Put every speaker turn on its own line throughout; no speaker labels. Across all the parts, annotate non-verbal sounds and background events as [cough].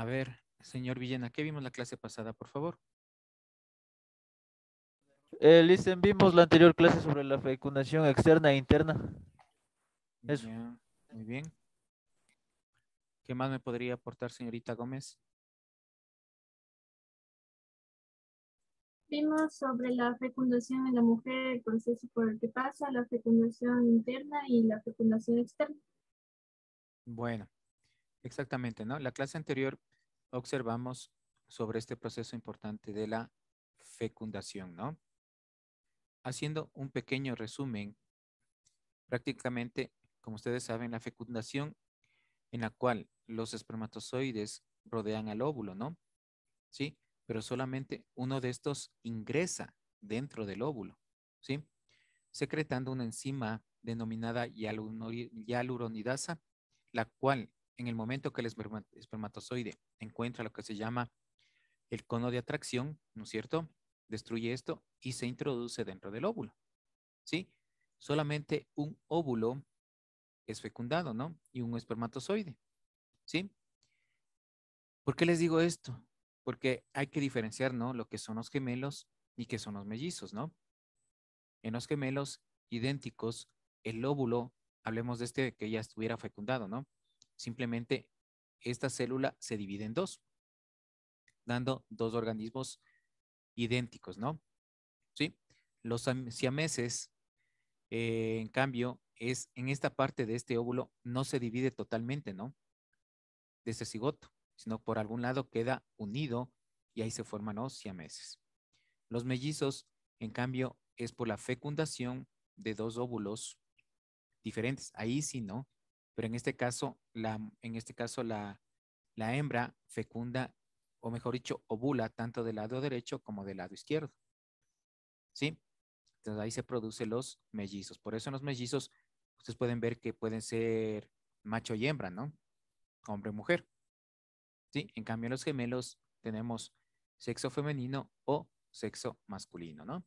A ver, señor Villena, ¿qué vimos la clase pasada, por favor? Eh, Listen, vimos la anterior clase sobre la fecundación externa e interna. Eso. muy bien. ¿Qué más me podría aportar, señorita Gómez? Vimos sobre la fecundación en la mujer, el proceso por el que pasa, la fecundación interna y la fecundación externa. Bueno, exactamente, ¿no? La clase anterior observamos sobre este proceso importante de la fecundación, ¿no? Haciendo un pequeño resumen, prácticamente, como ustedes saben, la fecundación en la cual los espermatozoides rodean al óvulo, ¿no? Sí, pero solamente uno de estos ingresa dentro del óvulo, ¿sí? Secretando una enzima denominada hialuronidasa, la cual en el momento que el espermatozoide encuentra lo que se llama el cono de atracción, ¿no es cierto? Destruye esto y se introduce dentro del óvulo. ¿Sí? Solamente un óvulo es fecundado, ¿no? Y un espermatozoide. ¿Sí? ¿Por qué les digo esto? Porque hay que diferenciar, ¿no? Lo que son los gemelos y que son los mellizos, ¿no? En los gemelos idénticos, el óvulo, hablemos de este que ya estuviera fecundado, ¿no? Simplemente esta célula se divide en dos, dando dos organismos idénticos, ¿no? ¿Sí? Los siameses, eh, en cambio, es en esta parte de este óvulo no se divide totalmente, ¿no? De ese cigoto, sino por algún lado queda unido y ahí se forman los siameses. Los mellizos, en cambio, es por la fecundación de dos óvulos diferentes. Ahí sí, ¿no? pero en este caso, la, en este caso la, hembra fecunda, o mejor dicho, ovula tanto del lado derecho como del lado izquierdo. ¿Sí? Entonces ahí se producen los mellizos. Por eso en los mellizos, ustedes pueden ver que pueden ser macho y hembra, ¿no? Hombre y mujer. ¿Sí? En cambio, en los gemelos tenemos sexo femenino o sexo masculino, ¿no?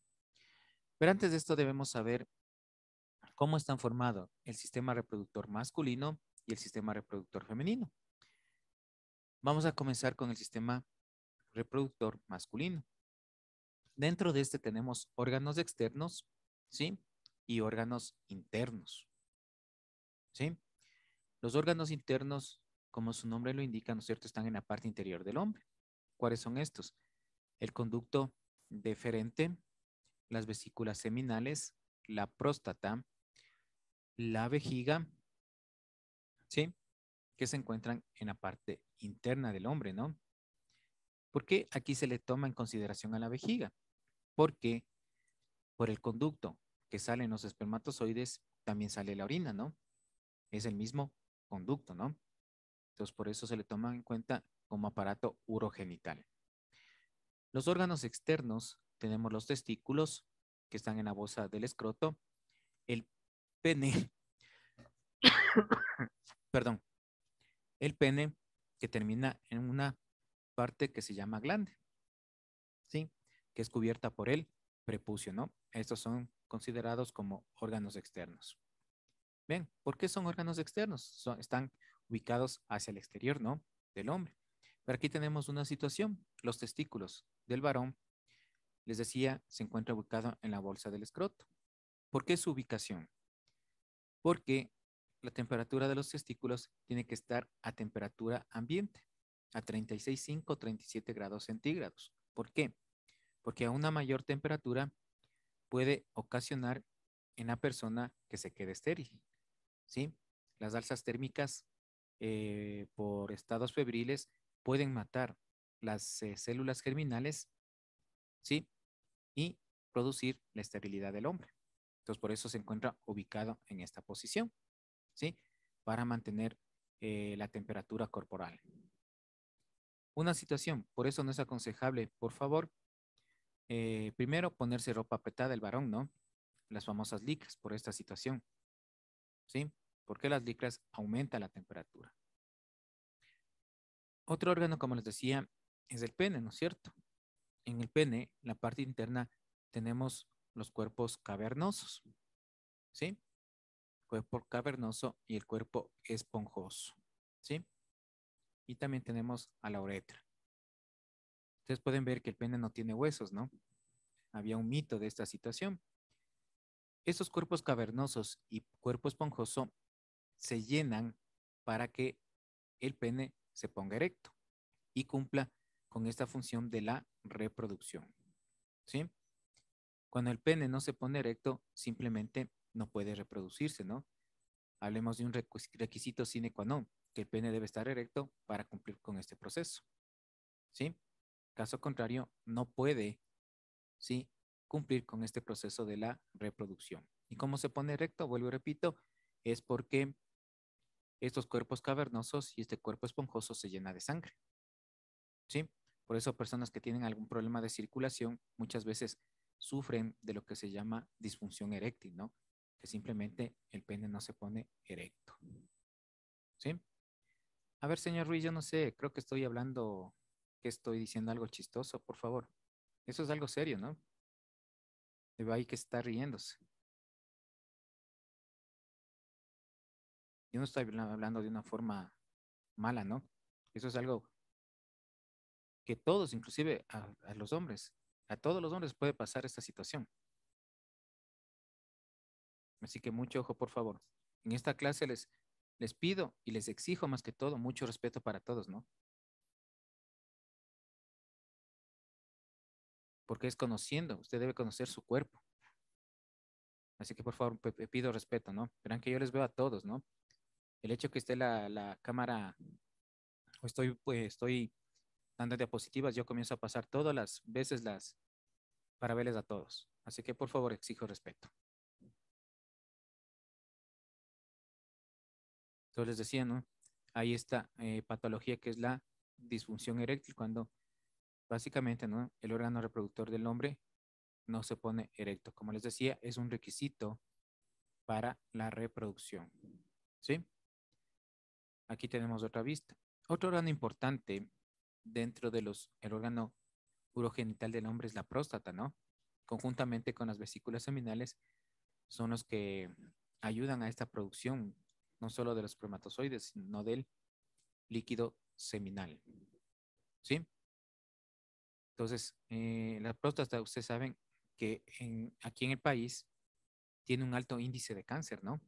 Pero antes de esto debemos saber cómo están formados el sistema reproductor masculino y el sistema reproductor femenino. Vamos a comenzar con el sistema reproductor masculino. Dentro de este tenemos órganos externos, ¿sí? Y órganos internos, ¿sí? Los órganos internos, como su nombre lo indica, ¿no es cierto?, están en la parte interior del hombre. ¿Cuáles son estos? El conducto deferente, las vesículas seminales, la próstata, la vejiga, ¿sí? Que se encuentran en la parte interna del hombre, ¿no? ¿Por qué aquí se le toma en consideración a la vejiga? Porque por el conducto que salen los espermatozoides, también sale la orina, ¿no? Es el mismo conducto, ¿no? Entonces, por eso se le toma en cuenta como aparato urogenital. Los órganos externos, tenemos los testículos, que están en la bolsa del escroto, el pene, [coughs] perdón, el pene que termina en una parte que se llama glande, ¿sí? Que es cubierta por el prepucio, ¿no? Estos son considerados como órganos externos. Bien, ¿por qué son órganos externos? están ubicados hacia el exterior, ¿no? Del hombre. Pero aquí tenemos una situación. Los testículos del varón, les decía, se encuentra ubicado en la bolsa del escroto. ¿Por qué su ubicación? porque la temperatura de los testículos tiene que estar a temperatura ambiente, a 36,5 37 grados centígrados. ¿Por qué? Porque a una mayor temperatura puede ocasionar en la persona que se quede estéril. ¿sí? Las alzas térmicas eh, por estados febriles pueden matar las eh, células germinales ¿sí? y producir la esterilidad del hombre. Entonces, por eso se encuentra ubicado en esta posición, ¿sí? Para mantener eh, la temperatura corporal. Una situación, por eso no es aconsejable, por favor, eh, primero ponerse ropa apretada el varón, ¿no? Las famosas licras por esta situación, ¿sí? Porque las licras aumentan la temperatura. Otro órgano, como les decía, es el pene, ¿no es cierto? En el pene, la parte interna, tenemos los cuerpos cavernosos. ¿Sí? Cuerpo cavernoso y el cuerpo esponjoso. ¿Sí? Y también tenemos a la uretra. Ustedes pueden ver que el pene no tiene huesos, ¿no? Había un mito de esta situación. Estos cuerpos cavernosos y cuerpo esponjoso se llenan para que el pene se ponga erecto y cumpla con esta función de la reproducción. ¿Sí? Cuando el pene no se pone erecto, simplemente no puede reproducirse, ¿no? Hablemos de un requisito sine qua non, que el pene debe estar erecto para cumplir con este proceso. ¿Sí? Caso contrario, no puede, ¿sí? Cumplir con este proceso de la reproducción. ¿Y cómo se pone erecto? Vuelvo y repito, es porque estos cuerpos cavernosos y este cuerpo esponjoso se llena de sangre. ¿Sí? Por eso personas que tienen algún problema de circulación muchas veces sufren de lo que se llama disfunción eréctil, ¿no? Que simplemente el pene no se pone erecto. ¿Sí? A ver, señor Ruiz, yo no sé, creo que estoy hablando, que estoy diciendo algo chistoso, por favor. Eso es algo serio, ¿no? Se ahí que está riéndose. Yo no estoy hablando de una forma mala, ¿no? Eso es algo que todos, inclusive a los hombres, a todos los hombres puede pasar esta situación. Así que mucho ojo, por favor. En esta clase les, les pido y les exijo más que todo mucho respeto para todos, ¿no? Porque es conociendo, usted debe conocer su cuerpo. Así que por favor, pido respeto, ¿no? Verán que yo les veo a todos, ¿no? El hecho que esté la, la cámara, o estoy, pues, estoy dando diapositivas, yo comienzo a pasar todas las veces las parabeles a todos. Así que por favor exijo respeto. Entonces les decía, ¿no? Hay esta eh, patología que es la disfunción eréctil, cuando básicamente, ¿no? El órgano reproductor del hombre no se pone erecto. Como les decía, es un requisito para la reproducción. ¿Sí? Aquí tenemos otra vista. Otro órgano importante dentro de los, el órgano urogenital del hombre es la próstata, ¿no? Conjuntamente con las vesículas seminales son los que ayudan a esta producción, no solo de los espermatozoides, sino del líquido seminal. ¿Sí? Entonces, eh, la próstata, ustedes saben que aquí en el país tiene un alto índice de cáncer, ¿no?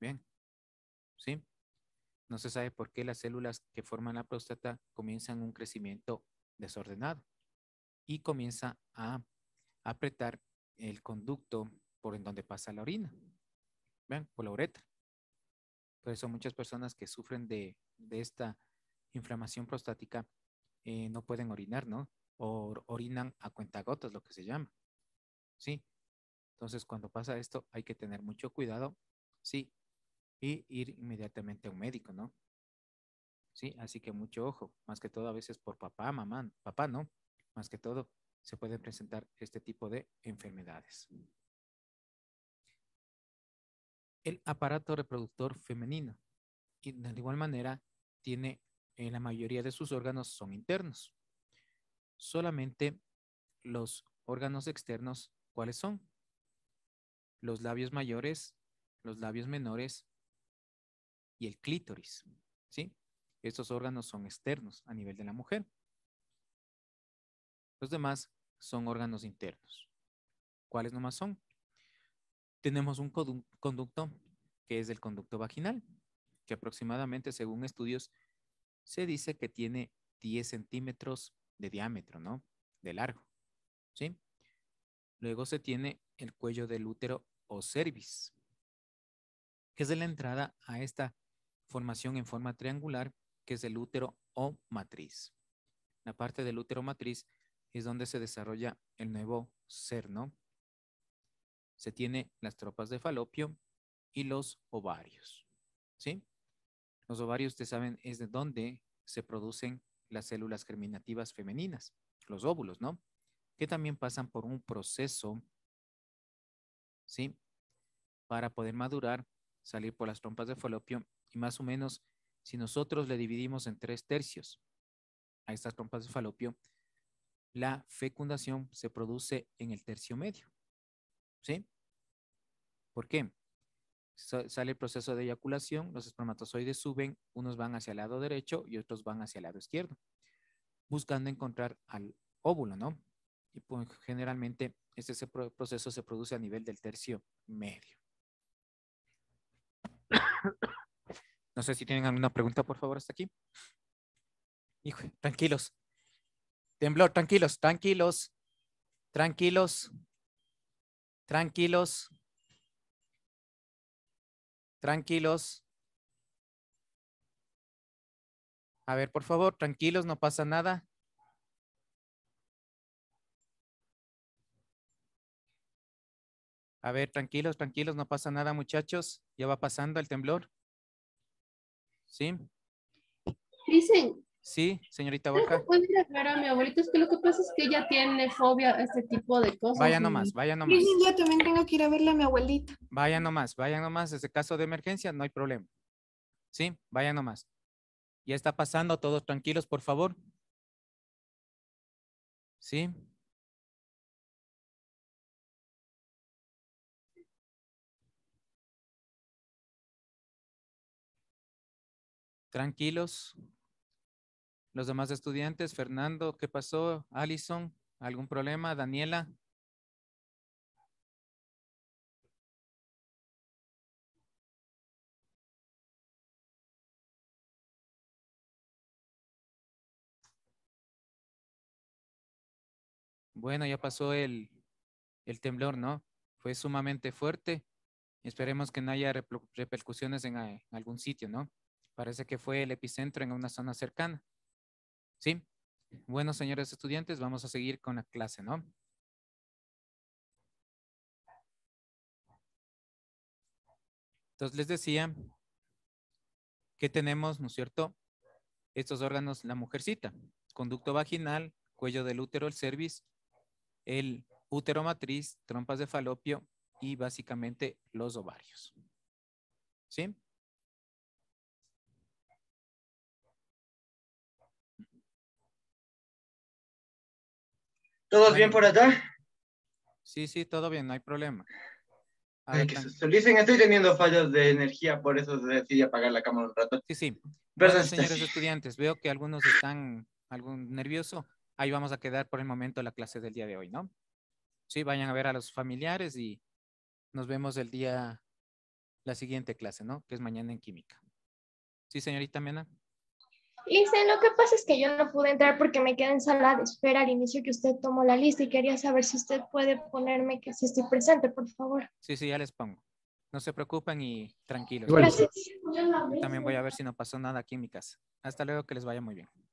Bien. ¿Sí? no se sabe por qué las células que forman la próstata comienzan un crecimiento desordenado y comienza a apretar el conducto por en donde pasa la orina, ¿Vean? por la uretra. Por eso muchas personas que sufren de, esta inflamación prostática eh, no pueden orinar, ¿no? O orinan a cuentagotas, lo que se llama. ¿Sí? Entonces, cuando pasa esto, hay que tener mucho cuidado. Sí, y ir inmediatamente a un médico, ¿no? Sí, así que mucho ojo, más que todo a veces por papá, mamá, papá, ¿no? Más que todo se pueden presentar este tipo de enfermedades. El aparato reproductor femenino, y de igual manera, tiene en eh, la mayoría de sus órganos son internos. Solamente los órganos externos, ¿cuáles son? Los labios mayores, los labios menores, y el clítoris. ¿sí? Estos órganos son externos a nivel de la mujer. Los demás son órganos internos. ¿Cuáles nomás son? Tenemos un conducto que es el conducto vaginal, que aproximadamente, según estudios, se dice que tiene 10 centímetros de diámetro, ¿no? De largo, ¿sí? Luego se tiene el cuello del útero o cervix, que es de la entrada a esta formación en forma triangular, que es el útero o matriz. La parte del útero matriz es donde se desarrolla el nuevo ser, ¿no? Se tiene las tropas de falopio y los ovarios, ¿sí? Los ovarios, ustedes saben, es de donde se producen las células germinativas femeninas, los óvulos, ¿no? Que también pasan por un proceso, ¿sí? Para poder madurar, salir por las trompas de falopio y más o menos si nosotros le dividimos en tres tercios a estas trompas de falopio, la fecundación se produce en el tercio medio. ¿Sí? ¿Por qué? sale el proceso de eyaculación, los espermatozoides suben, unos van hacia el lado derecho y otros van hacia el lado izquierdo, buscando encontrar al óvulo, ¿no? Y pues, generalmente ese este proceso se produce a nivel del tercio medio. No sé si tienen alguna pregunta, por favor, hasta aquí. Hijo, tranquilos. Temblor, tranquilos, tranquilos, tranquilos, tranquilos, tranquilos. A ver, por favor, tranquilos, no pasa nada. A ver, tranquilos, tranquilos, no pasa nada, muchachos. Ya va pasando el temblor. ¿Sí? Dicen. Sí, señorita Borja. a mi abuelita es que lo que pasa es que ella tiene fobia a este tipo de cosas. Vaya nomás, vaya nomás. yo también tengo que ir a verle a mi abuelita. Vaya nomás, vaya nomás, este caso de emergencia no hay problema. Sí, vaya nomás. Ya está pasando, todos tranquilos, por favor. Sí. tranquilos. Los demás estudiantes, Fernando, ¿qué pasó? Allison, ¿algún problema? Daniela. Bueno, ya pasó el, el temblor, ¿no? Fue sumamente fuerte. Esperemos que no haya repercusiones en eh, algún sitio, ¿no? Parece que fue el epicentro en una zona cercana. ¿Sí? Bueno, señores estudiantes, vamos a seguir con la clase, ¿no? Entonces les decía que tenemos, ¿no es cierto? Estos órganos, la mujercita, conducto vaginal, cuello del útero, el cervix, el útero matriz, trompas de falopio y básicamente los ovarios. ¿Sí? ¿Todo bien por allá? Sí, sí, todo bien, no hay problema. Ay, que Dicen, estoy teniendo fallos de energía, por eso decidí apagar la cámara un rato. Sí, sí. Bueno, señores estudiantes, veo que algunos están algún nervioso. Ahí vamos a quedar por el momento la clase del día de hoy, ¿no? Sí, vayan a ver a los familiares y nos vemos el día, la siguiente clase, ¿no? Que es mañana en química. Sí, señorita Mena. Lice, lo que pasa es que yo no pude entrar porque me quedé en sala de espera al inicio que usted tomó la lista y quería saber si usted puede ponerme que si estoy presente, por favor. Sí, sí, ya les pongo. No se preocupen y tranquilos. también voy a ver si no pasó nada aquí en mi casa. Hasta luego, que les vaya muy bien.